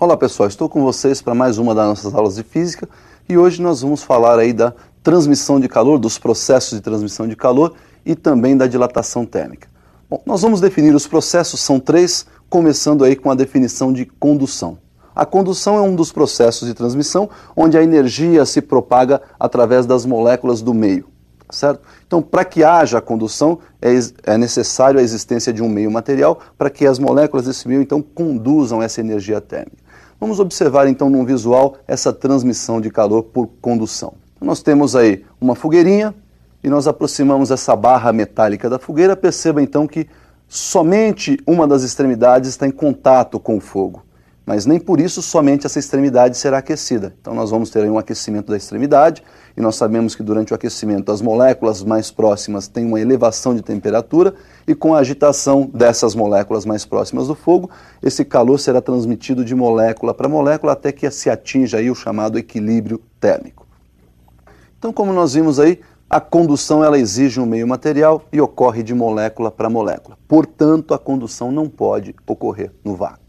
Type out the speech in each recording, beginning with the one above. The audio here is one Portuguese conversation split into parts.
Olá pessoal, estou com vocês para mais uma das nossas aulas de física e hoje nós vamos falar aí da transmissão de calor, dos processos de transmissão de calor e também da dilatação térmica. Bom, nós vamos definir os processos, são três, começando aí com a definição de condução. A condução é um dos processos de transmissão onde a energia se propaga através das moléculas do meio, certo? Então, para que haja a condução, é, é necessário a existência de um meio material para que as moléculas desse meio então conduzam essa energia térmica. Vamos observar então num visual essa transmissão de calor por condução. Então, nós temos aí uma fogueirinha e nós aproximamos essa barra metálica da fogueira. Perceba então que somente uma das extremidades está em contato com o fogo mas nem por isso somente essa extremidade será aquecida. Então nós vamos ter aí um aquecimento da extremidade, e nós sabemos que durante o aquecimento as moléculas mais próximas têm uma elevação de temperatura, e com a agitação dessas moléculas mais próximas do fogo, esse calor será transmitido de molécula para molécula até que se atinja aí o chamado equilíbrio térmico. Então, como nós vimos aí, a condução ela exige um meio material e ocorre de molécula para molécula. Portanto, a condução não pode ocorrer no vácuo.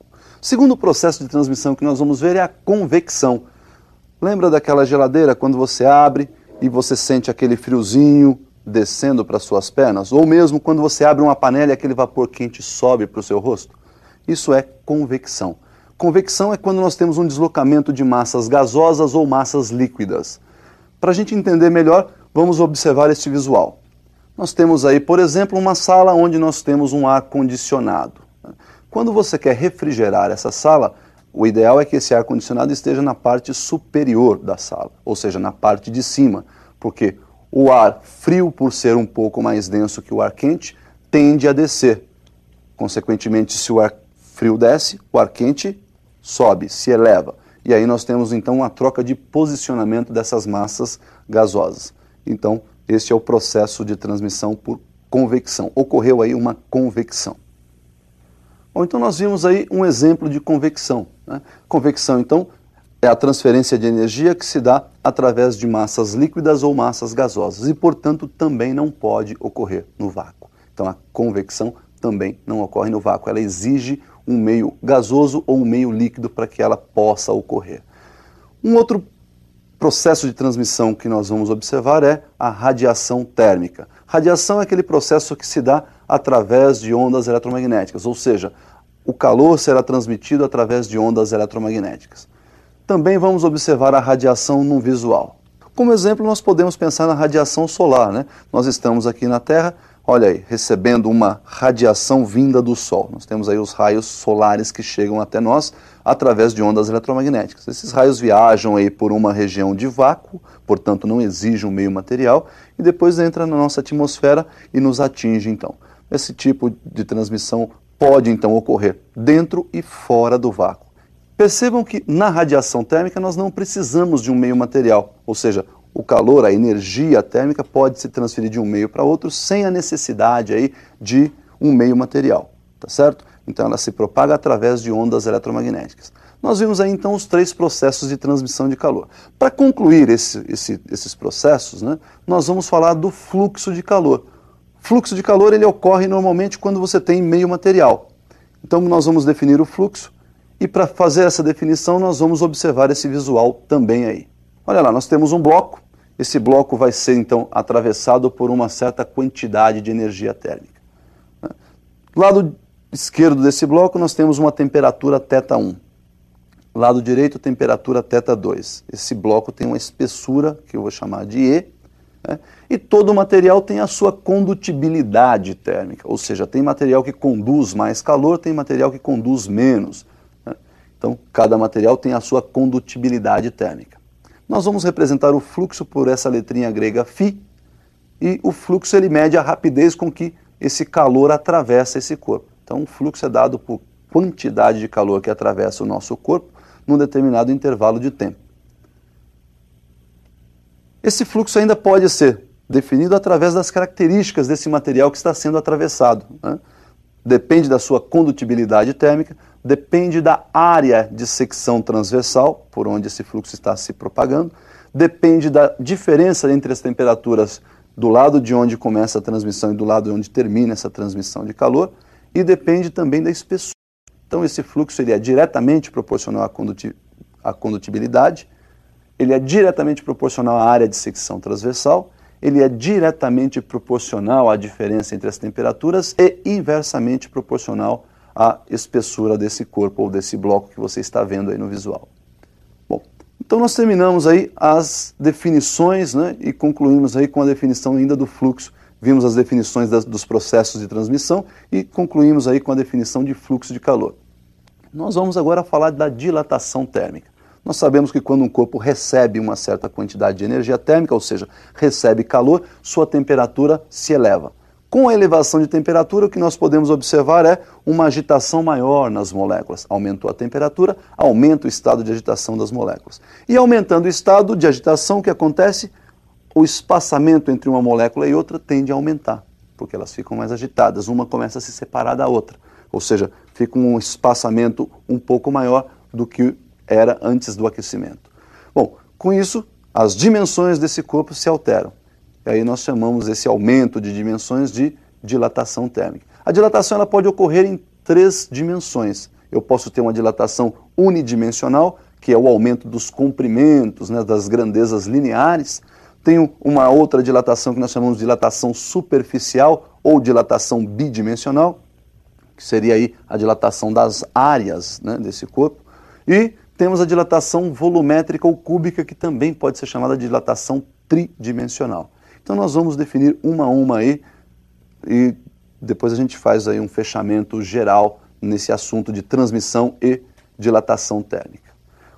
O segundo processo de transmissão que nós vamos ver é a convecção. Lembra daquela geladeira quando você abre e você sente aquele friozinho descendo para suas pernas? Ou mesmo quando você abre uma panela e aquele vapor quente sobe para o seu rosto? Isso é convecção. Convecção é quando nós temos um deslocamento de massas gasosas ou massas líquidas. Para a gente entender melhor, vamos observar este visual. Nós temos aí, por exemplo, uma sala onde nós temos um ar condicionado. Quando você quer refrigerar essa sala, o ideal é que esse ar-condicionado esteja na parte superior da sala, ou seja, na parte de cima, porque o ar frio, por ser um pouco mais denso que o ar quente, tende a descer. Consequentemente, se o ar frio desce, o ar quente sobe, se eleva. E aí nós temos então uma troca de posicionamento dessas massas gasosas. Então, este é o processo de transmissão por convecção. Ocorreu aí uma convecção. Bom, então nós vimos aí um exemplo de convecção. Né? Convecção, então, é a transferência de energia que se dá através de massas líquidas ou massas gasosas e, portanto, também não pode ocorrer no vácuo. Então, a convecção também não ocorre no vácuo, ela exige um meio gasoso ou um meio líquido para que ela possa ocorrer. Um outro processo de transmissão que nós vamos observar é a radiação térmica. Radiação é aquele processo que se dá através de ondas eletromagnéticas, ou seja, o calor será transmitido através de ondas eletromagnéticas. Também vamos observar a radiação no visual. Como exemplo, nós podemos pensar na radiação solar. Né? Nós estamos aqui na Terra, olha aí, recebendo uma radiação vinda do Sol. Nós temos aí os raios solares que chegam até nós através de ondas eletromagnéticas. Esses raios viajam aí por uma região de vácuo, portanto não exige um meio material, e depois entra na nossa atmosfera e nos atinge então. Esse tipo de transmissão pode então ocorrer dentro e fora do vácuo. Percebam que na radiação térmica nós não precisamos de um meio material, ou seja, o calor, a energia térmica pode se transferir de um meio para outro sem a necessidade aí de um meio material, tá certo? Então ela se propaga através de ondas eletromagnéticas. Nós vimos aí então os três processos de transmissão de calor. Para concluir esse, esse, esses processos, né, nós vamos falar do fluxo de calor, Fluxo de calor ele ocorre normalmente quando você tem meio material. Então nós vamos definir o fluxo e para fazer essa definição nós vamos observar esse visual também aí. Olha lá, nós temos um bloco. Esse bloco vai ser então atravessado por uma certa quantidade de energia térmica. Lado esquerdo desse bloco nós temos uma temperatura θ 1. Lado direito temperatura θ 2. Esse bloco tem uma espessura que eu vou chamar de E né? E todo material tem a sua condutibilidade térmica, ou seja, tem material que conduz mais calor, tem material que conduz menos. Né? Então, cada material tem a sua condutibilidade térmica. Nós vamos representar o fluxo por essa letrinha grega φ, e o fluxo ele mede a rapidez com que esse calor atravessa esse corpo. Então, o fluxo é dado por quantidade de calor que atravessa o nosso corpo num determinado intervalo de tempo. Esse fluxo ainda pode ser definido através das características desse material que está sendo atravessado. Né? Depende da sua condutibilidade térmica, depende da área de secção transversal por onde esse fluxo está se propagando, depende da diferença entre as temperaturas do lado de onde começa a transmissão e do lado de onde termina essa transmissão de calor, e depende também da espessura. Então, esse fluxo ele é diretamente proporcional à, condutibilidade ele é diretamente proporcional à área de secção transversal, ele é diretamente proporcional à diferença entre as temperaturas e inversamente proporcional à espessura desse corpo ou desse bloco que você está vendo aí no visual. Bom, então nós terminamos aí as definições né, e concluímos aí com a definição ainda do fluxo. Vimos as definições das, dos processos de transmissão e concluímos aí com a definição de fluxo de calor. Nós vamos agora falar da dilatação térmica. Nós sabemos que quando um corpo recebe uma certa quantidade de energia térmica, ou seja, recebe calor, sua temperatura se eleva. Com a elevação de temperatura, o que nós podemos observar é uma agitação maior nas moléculas. Aumentou a temperatura, aumenta o estado de agitação das moléculas. E aumentando o estado de agitação, o que acontece? O espaçamento entre uma molécula e outra tende a aumentar, porque elas ficam mais agitadas. Uma começa a se separar da outra, ou seja, fica um espaçamento um pouco maior do que era antes do aquecimento. Bom, com isso, as dimensões desse corpo se alteram. E aí nós chamamos esse aumento de dimensões de dilatação térmica. A dilatação ela pode ocorrer em três dimensões. Eu posso ter uma dilatação unidimensional, que é o aumento dos comprimentos, né, das grandezas lineares. Tenho uma outra dilatação que nós chamamos de dilatação superficial ou dilatação bidimensional, que seria aí a dilatação das áreas né, desse corpo. E temos a dilatação volumétrica ou cúbica, que também pode ser chamada de dilatação tridimensional. Então nós vamos definir uma a uma aí e depois a gente faz aí um fechamento geral nesse assunto de transmissão e dilatação térmica.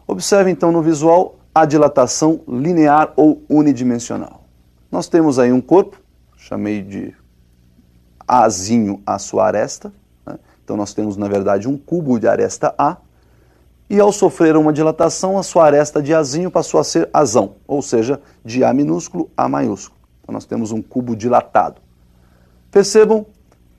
Observe então no visual a dilatação linear ou unidimensional. Nós temos aí um corpo, chamei de Azinho a sua aresta. Né? Então nós temos, na verdade, um cubo de aresta A, e ao sofrer uma dilatação, a sua aresta de azinho passou a ser azão, ou seja, de A minúsculo a maiúsculo. Então nós temos um cubo dilatado. Percebam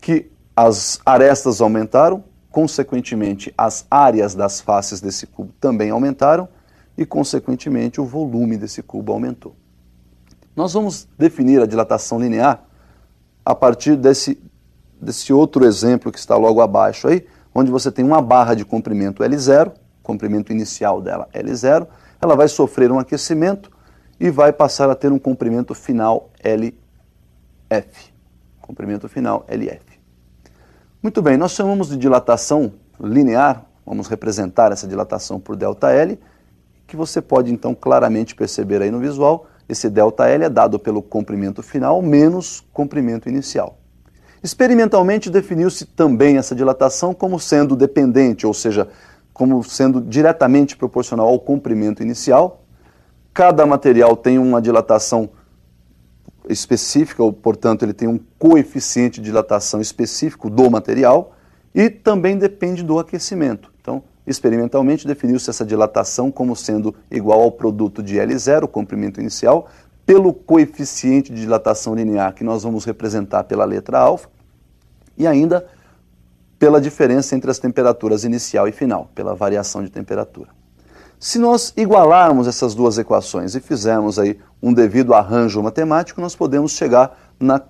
que as arestas aumentaram, consequentemente, as áreas das faces desse cubo também aumentaram e, consequentemente, o volume desse cubo aumentou. Nós vamos definir a dilatação linear a partir desse, desse outro exemplo que está logo abaixo aí, onde você tem uma barra de comprimento L0 comprimento inicial dela L0, ela vai sofrer um aquecimento e vai passar a ter um comprimento final LF. Comprimento final LF. Muito bem, nós chamamos de dilatação linear, vamos representar essa dilatação por ΔL, que você pode então claramente perceber aí no visual, esse ΔL é dado pelo comprimento final menos comprimento inicial. Experimentalmente definiu-se também essa dilatação como sendo dependente, ou seja, como sendo diretamente proporcional ao comprimento inicial. Cada material tem uma dilatação específica, ou, portanto, ele tem um coeficiente de dilatação específico do material e também depende do aquecimento. Então, experimentalmente definiu-se essa dilatação como sendo igual ao produto de L0, o comprimento inicial, pelo coeficiente de dilatação linear que nós vamos representar pela letra alfa, e ainda pela diferença entre as temperaturas inicial e final, pela variação de temperatura. Se nós igualarmos essas duas equações e fizermos aí um devido arranjo matemático, nós podemos chegar na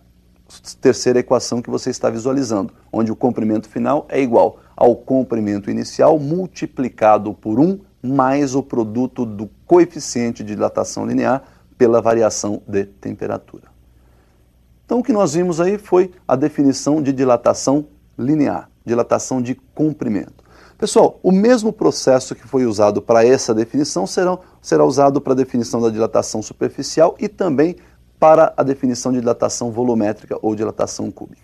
terceira equação que você está visualizando, onde o comprimento final é igual ao comprimento inicial multiplicado por 1 mais o produto do coeficiente de dilatação linear pela variação de temperatura. Então, o que nós vimos aí foi a definição de dilatação linear dilatação de comprimento. Pessoal, o mesmo processo que foi usado para essa definição serão, será usado para a definição da dilatação superficial e também para a definição de dilatação volumétrica ou dilatação cúbica.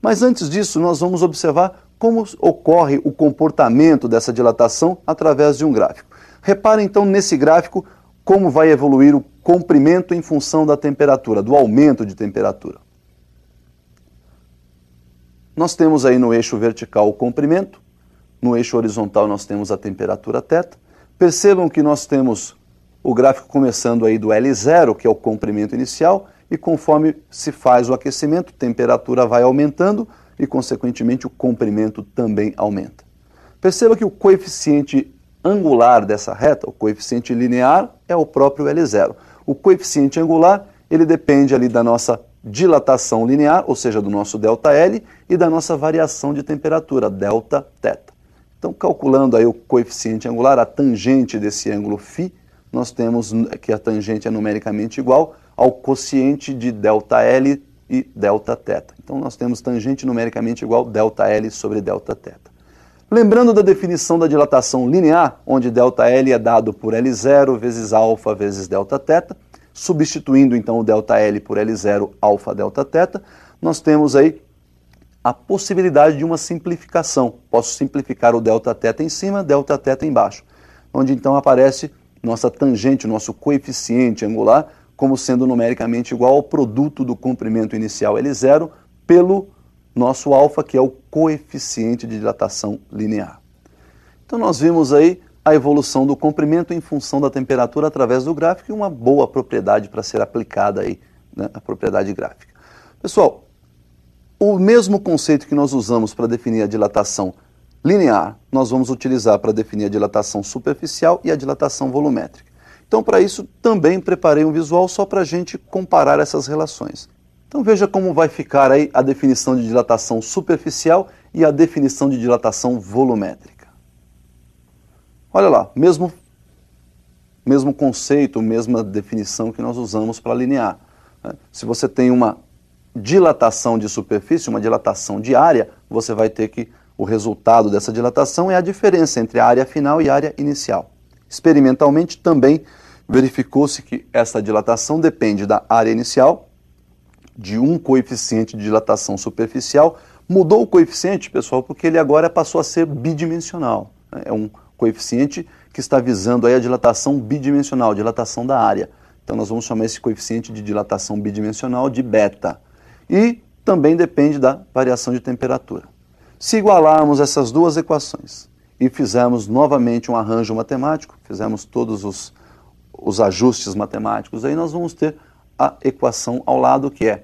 Mas antes disso, nós vamos observar como ocorre o comportamento dessa dilatação através de um gráfico. Repare então nesse gráfico como vai evoluir o comprimento em função da temperatura, do aumento de temperatura. Nós temos aí no eixo vertical o comprimento, no eixo horizontal nós temos a temperatura θ. Percebam que nós temos o gráfico começando aí do L0, que é o comprimento inicial, e conforme se faz o aquecimento, a temperatura vai aumentando e, consequentemente, o comprimento também aumenta. Perceba que o coeficiente angular dessa reta, o coeficiente linear, é o próprio L0. O coeficiente angular, ele depende ali da nossa dilatação linear, ou seja, do nosso ΔL, e da nossa variação de temperatura, Δθ. Então, calculando aí o coeficiente angular, a tangente desse ângulo φ, nós temos que a tangente é numericamente igual ao quociente de ΔL e Δθ. Então, nós temos tangente numericamente igual ΔL sobre Δθ. Lembrando da definição da dilatação linear, onde ΔL é dado por L0 vezes α vezes Δθ, Substituindo então o ΔL por L0 alfa delta θ, nós temos aí a possibilidade de uma simplificação. Posso simplificar o Δθ em cima, Δθ embaixo, onde então aparece nossa tangente, nosso coeficiente angular, como sendo numericamente igual ao produto do comprimento inicial L0 pelo nosso alfa, que é o coeficiente de dilatação linear. Então nós vimos aí a evolução do comprimento em função da temperatura através do gráfico e uma boa propriedade para ser aplicada aí, né, a propriedade gráfica. Pessoal, o mesmo conceito que nós usamos para definir a dilatação linear, nós vamos utilizar para definir a dilatação superficial e a dilatação volumétrica. Então, para isso, também preparei um visual só para a gente comparar essas relações. Então, veja como vai ficar aí a definição de dilatação superficial e a definição de dilatação volumétrica. Olha lá, mesmo, mesmo conceito, mesma definição que nós usamos para linear. Né? Se você tem uma dilatação de superfície, uma dilatação de área, você vai ter que o resultado dessa dilatação é a diferença entre a área final e a área inicial. Experimentalmente também verificou-se que essa dilatação depende da área inicial de um coeficiente de dilatação superficial. Mudou o coeficiente, pessoal, porque ele agora passou a ser bidimensional. Né? É um coeficiente que está visando aí a dilatação bidimensional, dilatação da área. Então nós vamos chamar esse coeficiente de dilatação bidimensional de beta. E também depende da variação de temperatura. Se igualarmos essas duas equações e fizermos novamente um arranjo matemático, fizermos todos os, os ajustes matemáticos, aí nós vamos ter a equação ao lado que é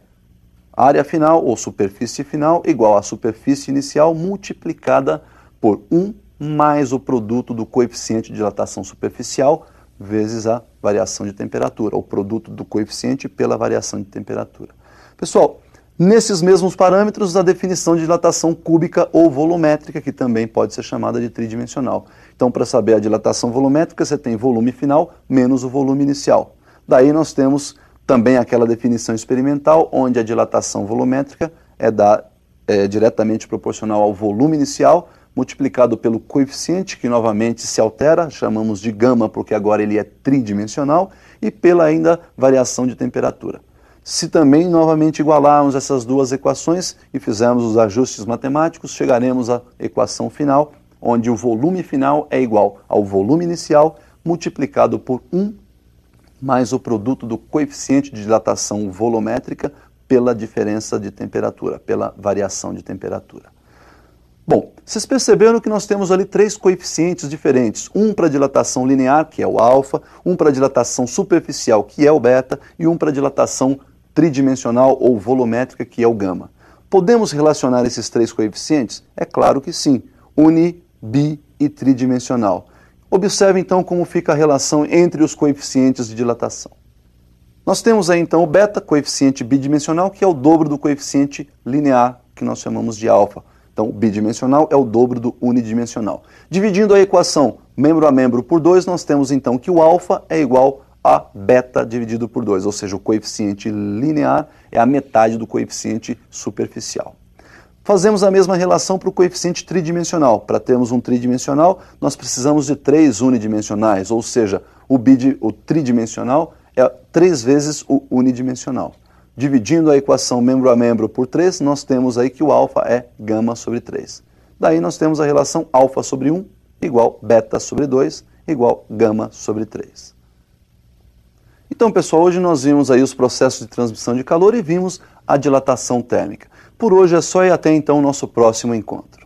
área final ou superfície final igual à superfície inicial multiplicada por 1 mais o produto do coeficiente de dilatação superficial vezes a variação de temperatura, o produto do coeficiente pela variação de temperatura. Pessoal, nesses mesmos parâmetros, a definição de dilatação cúbica ou volumétrica, que também pode ser chamada de tridimensional. Então, para saber a dilatação volumétrica, você tem volume final menos o volume inicial. Daí nós temos também aquela definição experimental, onde a dilatação volumétrica é, da, é diretamente proporcional ao volume inicial multiplicado pelo coeficiente, que novamente se altera, chamamos de gama porque agora ele é tridimensional, e pela ainda variação de temperatura. Se também novamente igualarmos essas duas equações e fizermos os ajustes matemáticos, chegaremos à equação final, onde o volume final é igual ao volume inicial multiplicado por 1 mais o produto do coeficiente de dilatação volumétrica pela diferença de temperatura, pela variação de temperatura. Bom, vocês perceberam que nós temos ali três coeficientes diferentes: um para dilatação linear, que é o alfa, um para dilatação superficial, que é o beta, e um para dilatação tridimensional ou volumétrica, que é o gama. Podemos relacionar esses três coeficientes? É claro que sim. Uni, bi e tridimensional. Observe então como fica a relação entre os coeficientes de dilatação. Nós temos aí então o beta, coeficiente bidimensional, que é o dobro do coeficiente linear, que nós chamamos de alfa. Então, bidimensional é o dobro do unidimensional. Dividindo a equação membro a membro por 2, nós temos então que o alfa é igual a beta dividido por 2, ou seja, o coeficiente linear é a metade do coeficiente superficial. Fazemos a mesma relação para o coeficiente tridimensional. Para termos um tridimensional, nós precisamos de três unidimensionais, ou seja, o, bid, o tridimensional é três vezes o unidimensional. Dividindo a equação membro a membro por 3, nós temos aí que o alfa é gama sobre 3. Daí nós temos a relação alfa sobre 1 igual beta sobre 2 igual gama sobre 3. Então, pessoal, hoje nós vimos aí os processos de transmissão de calor e vimos a dilatação térmica. Por hoje é só e até então o nosso próximo encontro.